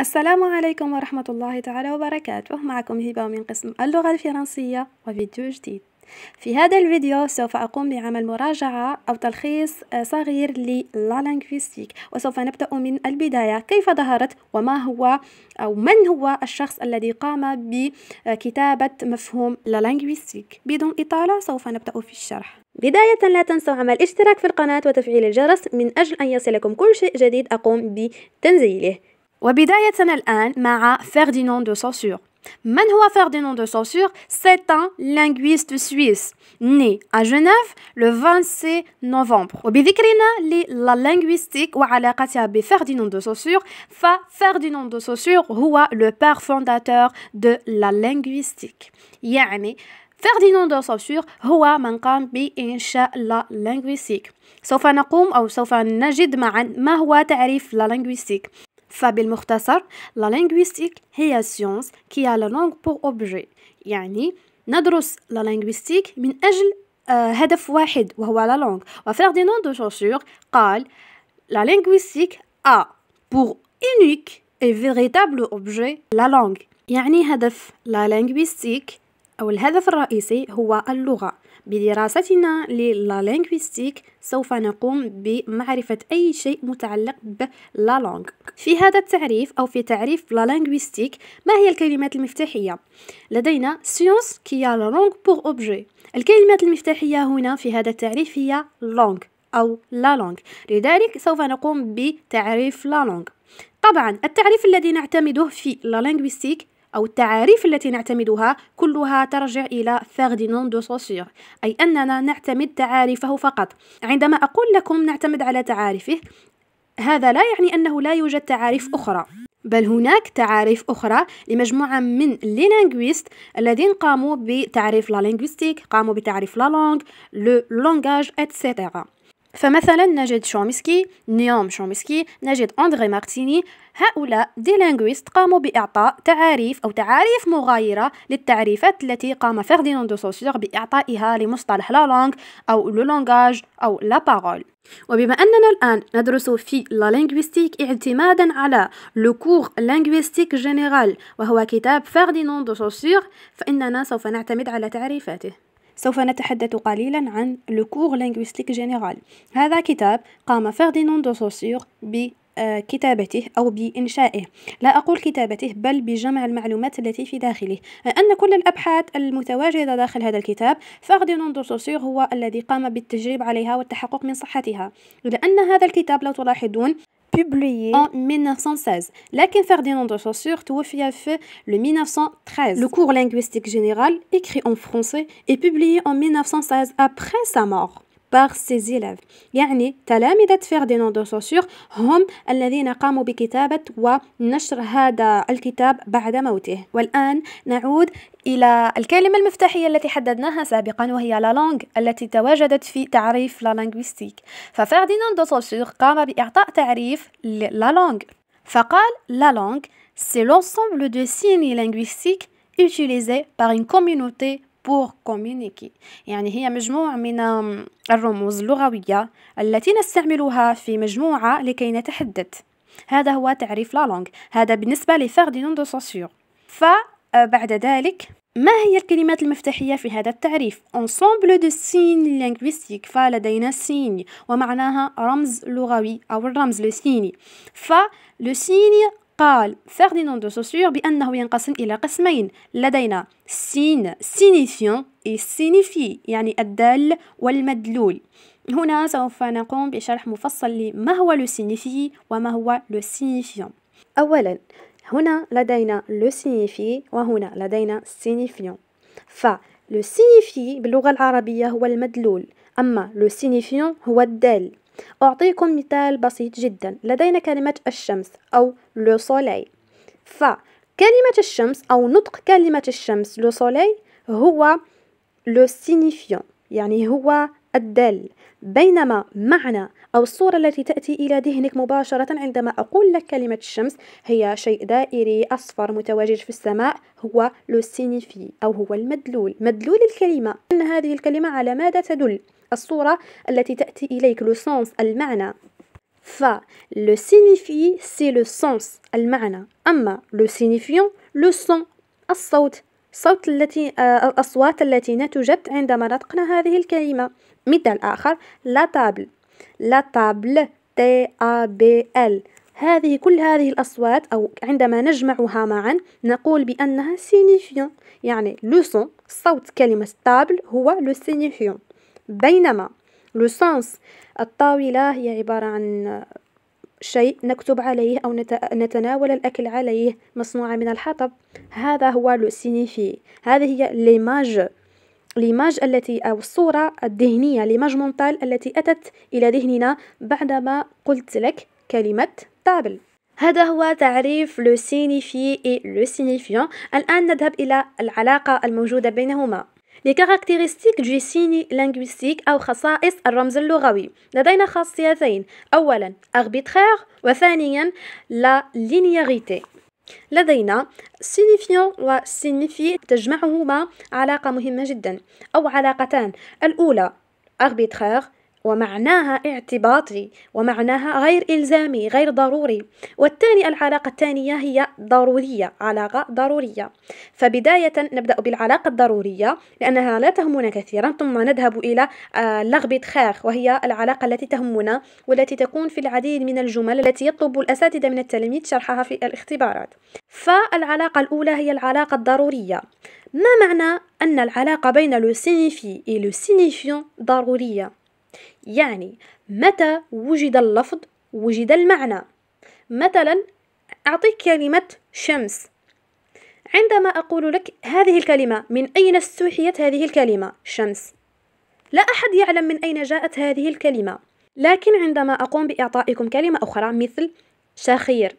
السلام عليكم ورحمة الله تعالى وبركاته معكم هبة من قسم اللغة الفرنسية وفيديو جديد في هذا الفيديو سوف أقوم بعمل مراجعة أو تلخيص آه، صغير للالانغفيستيك وسوف نبدأ من البداية كيف ظهرت وما هو أو من هو الشخص الذي قام بكتابة مفهوم لالانغفيستيك بدون إطالة سوف نبدأ في الشرح بداية لا تنسوا عمل اشتراك في القناة وتفعيل الجرس من أجل أن يصلكم كل شيء جديد أقوم بتنزيله Et nous commençons maintenant avec Ferdinand de Saussure. Qui est Ferdinand de Saussure C'est un linguiste suisse né à Genève le 26 novembre. Et en parlant de la linguistique et de la relation entre Ferdinand de Saussure, Ferdinand de Saussure est le père fondateur de la linguistique. cest Ferdinand de Saussure est le père fondateur de la linguistique. Si nous nous de ou si nous voyons ce de la linguistique, la linguistique est la science qui a la langue pour objet. Nous avons la linguistique pour la langue. Ferdinand de Chaussure dit que la linguistique a pour unique et véritable objet la langue. La linguistique est la langue. أو الهدف الرئيسي هو اللغة بدراستنا للالينغويستيك سوف نقوم بمعرفة أي شيء متعلق بالالونغ في هذا التعريف أو في تعريف لالينغويستيك ما هي الكلمات المفتاحية؟ لدينا سيونس كي لونغ بور أوبجي الكلمات المفتاحية هنا في هذا التعريف هي لونغ أو لا لونغ لذلك سوف نقوم بتعريف لا لونغ طبعا التعريف الذي نعتمده في لالينغويستيك أو التعاريف التي نعتمدها كلها ترجع إلى فرديناند دو سوسيغ أي أننا نعتمد تعاريفه فقط عندما أقول لكم نعتمد على تعاريفه هذا لا يعني أنه لا يوجد تعاريف أخرى بل هناك تعاريف أخرى لمجموعة من لينغويست الذين قاموا بتعريف لا لينغويستيك قاموا بتعريف لا لونغ لو لونغاج اتسيتيرا فمثلا نجد شومسكي نيوم شومسكي نجد أندري مارتيني هؤلاء دي لينغويست قاموا بإعطاء تعاريف أو تعاريف مغايرة للتعريفات التي قام فرديناند سوسيور بإعطائها لمصطلح لا لونغ أو لو لونغاج أو لا بارول وبما أننا الآن ندرس في لا لينغويستيك اعتمادا على لو كور لينغويستيك جينيرال وهو كتاب فرديناند سوسيور فإننا سوف نعتمد على تعريفاته سوف نتحدث قليلا عن لو كور لينغويستيك جينيرال هذا كتاب قام فرديناند دو سوسيور ب كتابته أو بإنشائه لا أقول كتابته بل بجمع المعلومات التي في داخله أن كل الأبحاث المتواجدة داخل هذا الكتاب فرديناند دو سوسيغ هو الذي قام بالتجريب عليها والتحقق من صحتها لأن هذا الكتاب لو تلاحظون publié en 1916. لكن Ferdinand de Saussure a fait le 1913. Le cours linguistique général, écrit en français, est publié en 1916 après sa mort. باغ سي زيلاف يعني تلامذة فرديناند دو سوسيغ هم الذين قاموا بكتابة ونشر هذا الكتاب بعد موته والآن نعود إلى الكلمة المفتاحية التي حددناها سابقا وهي لا لونغ التي تواجدت في تعريف لا لانغويستيك ففرديناند دو سوسيغ قام بإعطاء تعريف لا لونغ فقال لا لونغ سي لونسومبل دو سيني لانغويستيك utilisé par une communauté pour communiquer يعني هي مجموع من الرموز اللغوية التي نستعملها في مجموعة لكي نتحدث هذا هو تعريف لا لونغ هذا بالنسبة لفرديناند دو سوسيور فبعد آه، ذلك ما هي الكلمات المفتاحية في هذا التعريف؟ ensemble de signes linguistiques فلدينا سين ومعناها رمز لغوي أو الرمز لسيني فلسيني قال فرديناند دو سوسيور بأنه ينقسم إلى قسمين لدينا سين سينيفيون اي سينيفي يعني الدال والمدلول هنا سوف نقوم بشرح مفصل لما هو لو سينيفي وما هو لو سينيفيون أولا هنا لدينا لو سينيفي وهنا لدينا سينيفيون ف لو سينيفي باللغة العربية هو المدلول أما لو سينيفيون هو الدال أعطيكم مثال بسيط جدا لدينا كلمة الشمس أو لو سولي فكلمة الشمس أو نطق كلمة الشمس لو سولي هو لو سينيفيون يعني هو الدال بينما معنى أو الصورة التي تأتي إلى ذهنك مباشرة عندما أقول لك كلمة الشمس هي شيء دائري أصفر متواجد في السماء هو لو سينيفي أو هو المدلول مدلول الكلمة أن هذه الكلمة على ماذا تدل الصورة التي تأتي إليك لو سونس المعنى ف لو سينيفي سي لو سونس المعنى أما لو سينيفيون لو سون الصوت صوت التي آه، الأصوات التي نتجت عندما نطقنا هذه الكلمة مثال آخر لا تابل لا تابل تي ا بي ال هذه كل هذه الأصوات أو عندما نجمعها معا نقول بأنها سينيفيون يعني لوسون صوت كلمة تابل هو لو سينيفيون بينما لو سونس الطاولة هي عبارة عن شيء نكتب عليه أو نتناول الأكل عليه مصنوعة من الحطب هذا هو لو سينيفي هذه هي ليماج ليماج التي أو الصورة الذهنية ليماج مونتال التي أتت إلى ذهننا بعدما قلت لك كلمة طابل هذا هو تعريف لو سينيفي اي لو سينيفيون الآن نذهب إلى العلاقة الموجودة بينهما دو سيني لينغويستيك أو خصائص الرمز اللغوي لدينا خاصيتين أولا أربيتخير وثانيا لا لينياريتي لدينا سينيفيون و سينيفي تجمعهما علاقة مهمة جدا أو علاقتان الأولى arbitraire ومعناها اعتباطي ومعناها غير إلزامي غير ضروري والثاني العلاقة الثانية هي ضرورية علاقة ضرورية فبداية نبدأ بالعلاقة الضرورية لأنها لا تهمنا كثيرا ثم نذهب إلى آه، لغبة خاخ وهي العلاقة التي تهمنا والتي تكون في العديد من الجمل التي يطلب الأساتذة من التلاميذ شرحها في الاختبارات فالعلاقة الأولى هي العلاقة الضرورية ما معنى أن العلاقة بين لو سينيفي إي لو سينيفيون ضرورية يعني متى وجد اللفظ وجد المعنى مثلا أعطيك كلمة شمس عندما أقول لك هذه الكلمة من أين استوحيت هذه الكلمة شمس لا أحد يعلم من أين جاءت هذه الكلمة لكن عندما أقوم بإعطائكم كلمة أخرى مثل شخير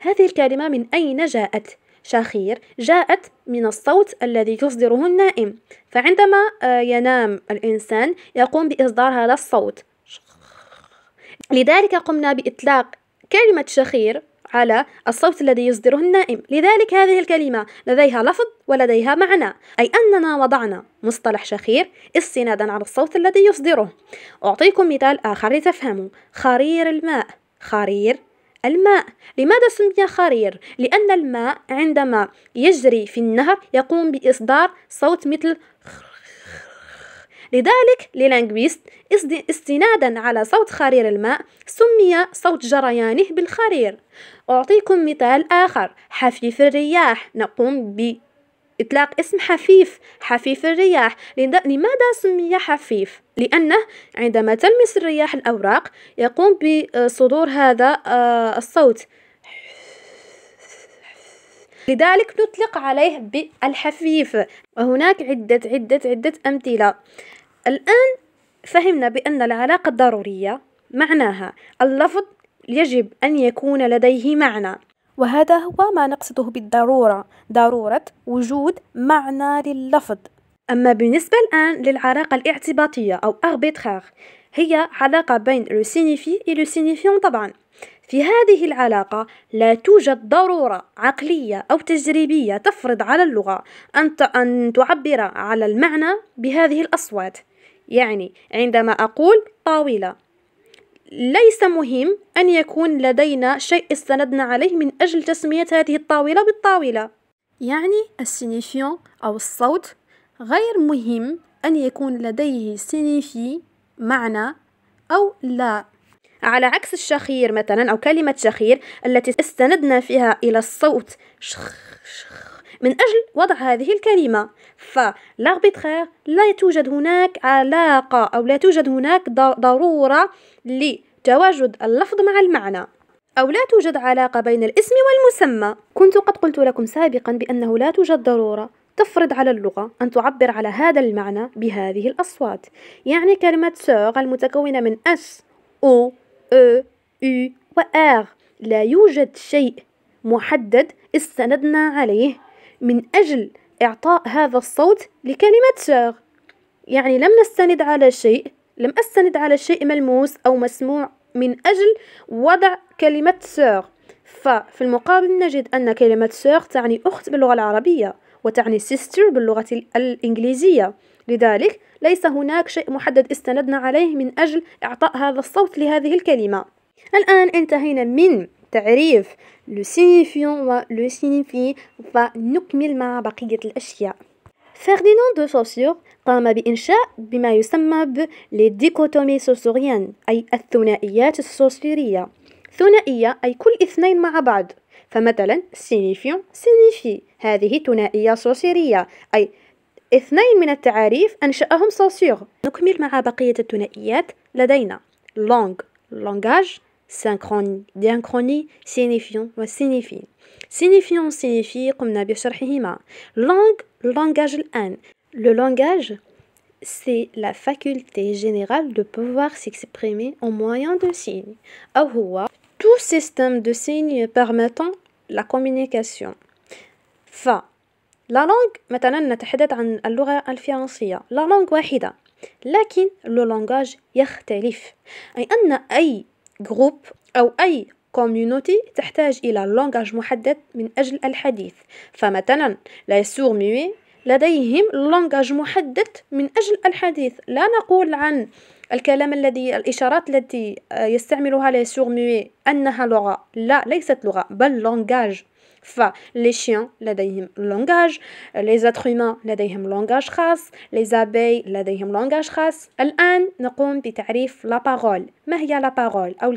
هذه الكلمة من أين جاءت شخير جاءت من الصوت الذي يصدره النائم فعندما آه، ينام الإنسان يقوم بإصدار هذا الصوت لذلك قمنا بإطلاق كلمة شخير على الصوت الذي يصدره النائم لذلك هذه الكلمة لديها لفظ ولديها معنى أي أننا وضعنا مصطلح شخير استنادا على الصوت الذي يصدره أعطيكم مثال آخر لتفهموا خرير الماء خرير الماء لماذا سمي خرير؟ لأن الماء عندما يجري في النهر يقوم بإصدار صوت مثل لذلك للانجويست استنادا على صوت خرير الماء سمي صوت جريانه بالخرير أعطيكم مثال آخر حفيف الرياح نقوم ب إطلاق اسم حفيف حفيف الرياح لماذا سمي حفيف؟ لأنه عندما تلمس الرياح الأوراق يقوم بصدور هذا آه، الصوت لذلك نطلق عليه بالحفيف وهناك عدة عدة عدة أمثلة الآن فهمنا بأن العلاقة الضرورية معناها اللفظ يجب أن يكون لديه معنى وهذا هو ما نقصده بالضرورة ضرورة وجود معنى لللفظ أما بالنسبة الآن للعلاقة الاعتباطية أو أربيترار هي علاقة بين لو سينيفي لو سينيفيون طبعا في هذه العلاقة لا توجد ضرورة عقلية أو تجريبية تفرض على اللغة أن تعبر على المعنى بهذه الأصوات يعني عندما أقول طاولة ليس مهم أن يكون لدينا شيء استندنا عليه من أجل تسمية هذه الطاولة بالطاولة يعني السينيفيون أو الصوت غير مهم أن يكون لديه سينيفي معنى أو لا على عكس الشخير مثلا أو كلمة شخير التي استندنا فيها إلى الصوت شخ من أجل وضع هذه الكلمة فلاربيترير لا توجد هناك علاقة أو لا توجد هناك ضرورة لتواجد اللفظ مع المعنى أو لا توجد علاقة بين الاسم والمسمى كنت قد قلت لكم سابقا بأنه لا توجد ضرورة تفرض على اللغة أن تعبر على هذا المعنى بهذه الأصوات يعني كلمة سوغ المتكونة من أس أو أو أو وآغ لا يوجد شيء محدد استندنا عليه من أجل إعطاء هذا الصوت لكلمة سوغ يعني لم نستند على شيء لم أستند على شيء ملموس أو مسموع من أجل وضع كلمة سوغ ففي المقابل نجد أن كلمة سوغ تعني أخت باللغة العربية وتعني سيستر باللغة الإنجليزية لذلك ليس هناك شيء محدد استندنا عليه من أجل إعطاء هذا الصوت لهذه الكلمة الآن انتهينا من تعريف لو سينيفيون و لو سينيفي فنكمل مع بقية الأشياء فرديناند دو سوسيور قام بإنشاء بما يسمى ب ديكوتومي سوسوريان أي الثنائيات السوسيرية ثنائية أي كل اثنين مع بعض فمثلا سينيفيون سينيفي هذه ثنائية سوسيرية أي اثنين من التعاريف أنشأهم سوسيور نكمل مع بقية الثنائيات لدينا لونغ لونغاج diachronie, signifiant Signifiant signifie signifie signifie قمنا بشرحهما langue Langue, langage Le langage c'est la faculté générale de pouvoir s'exprimer au moyen de signes. Ou tout système de signes permettant la communication. Fa, la langue, مثلا نتحدث عن اللغة La langue La لكن le langage يختلف. جروب أو أي كوميونيتي تحتاج إلى لونغاج محدد من أجل الحديث فمثلا لا يسور ميوي لديهم لونغاج محدد من أجل الحديث لا نقول عن الكلام الذي الإشارات التي آه، يستعملها لا يسور ميوي أنها لغة لا ليست لغة بل لونغاج les chiens لديهم langage les êtres humains لديهم langage خاص les abeilles لديهم langage خاص nous allons la parole ما la parole أو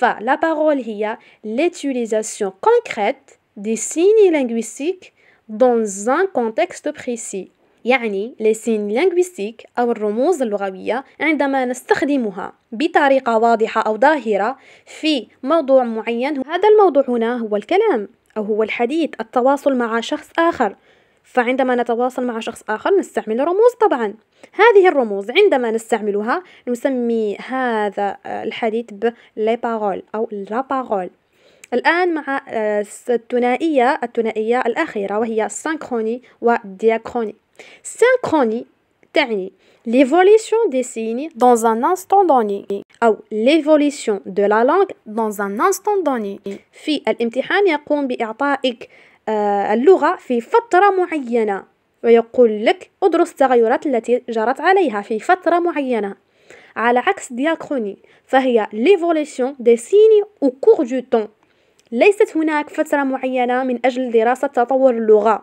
fa La parole هي l'utilisation concrète des signes linguistiques dans un contexte précis يعني لسين لينغويستيك أو الرموز اللغوية عندما نستخدمها بطريقة واضحة أو ظاهرة في موضوع معين هذا الموضوع هنا هو الكلام أو هو الحديث التواصل مع شخص آخر فعندما نتواصل مع شخص آخر نستعمل رموز طبعا هذه الرموز عندما نستعملها نسمي هذا آه، الحديث بلي باغول أو لا باغول الآن مع آه، الثنائية الثنائية الأخيرة وهي السينكروني والدياكروني سينكروني تعني l'évolution des signes dans un instant donné أو l'évolution de la langue dans un instant donné في الامتحان يقوم بإعطائك اللغة في فترة معينة ويقول لك ادرس التغيرات التي جرت عليها في فترة معينة على عكس دياكروني فهي l'évolution des signes au cours du temps ليست هناك فترة معينة من أجل دراسة تطور اللغة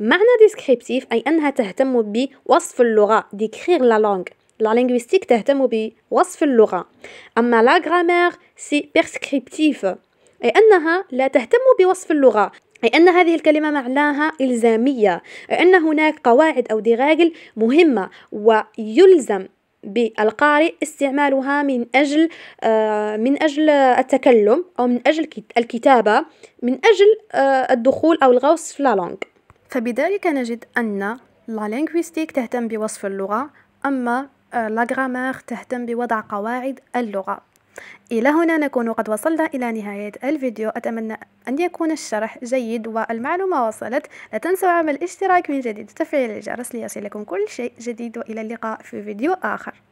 معنى ديسكريبتيف أي أنها تهتم بوصف اللغة ديكرير لا لونغ لا لينغويستيك تهتم بوصف اللغة أما لا غرامير سي بيرسكريبتيف أي أنها لا تهتم بوصف اللغة أي أن هذه الكلمة معناها إلزامية أي أن هناك قواعد أو دراجل مهمة ويلزم بالقارئ استعمالها من أجل آه، من أجل التكلم أو من أجل الكتابة من أجل آه، الدخول أو الغوص في لا لونغ فبذلك نجد أن لا لينغويستيك تهتم بوصف اللغة أما آه، لا غرامير تهتم بوضع قواعد اللغة إلى هنا نكون قد وصلنا إلى نهاية الفيديو أتمنى أن يكون الشرح جيد والمعلومة وصلت لا تنسوا عمل اشتراك من جديد وتفعيل الجرس ليصلكم كل شيء جديد وإلى اللقاء في فيديو آخر